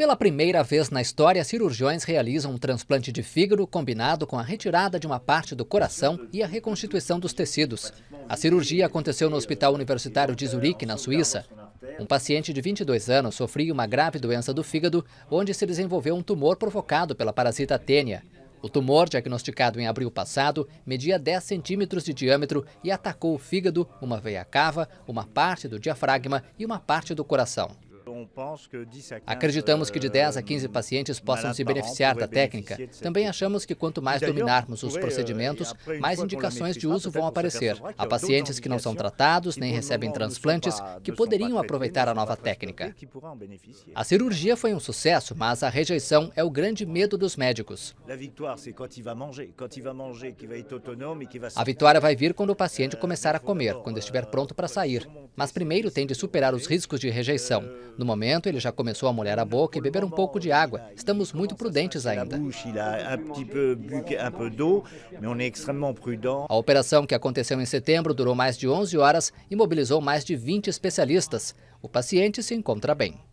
Pela primeira vez na história, cirurgiões realizam um transplante de fígado combinado com a retirada de uma parte do coração e a reconstituição dos tecidos. A cirurgia aconteceu no Hospital Universitário de Zurique, na Suíça. Um paciente de 22 anos sofria uma grave doença do fígado, onde se desenvolveu um tumor provocado pela parasita tênia. O tumor, diagnosticado em abril passado, media 10 centímetros de diâmetro e atacou o fígado, uma veia cava, uma parte do diafragma e uma parte do coração. Acreditamos que de 10 eh, a 15 pacientes possam se beneficiar da técnica. Também achamos que quanto mais dominarmos os eh, procedimentos, mais indicações de uso vão aparecer. Há pacientes que não são tratados nem recebem transplantes que poderiam aproveitar a nova técnica. A cirurgia foi um sucesso, mas a rejeição é o grande medo dos médicos. A vitória vai vir quando o paciente começar a comer, quando estiver pronto para sair. Mas primeiro tem de superar os riscos de rejeição. No momento, ele já começou a molhar a boca e beber um pouco de água. Estamos muito prudentes ainda. A operação que aconteceu em setembro durou mais de 11 horas e mobilizou mais de 20 especialistas. O paciente se encontra bem.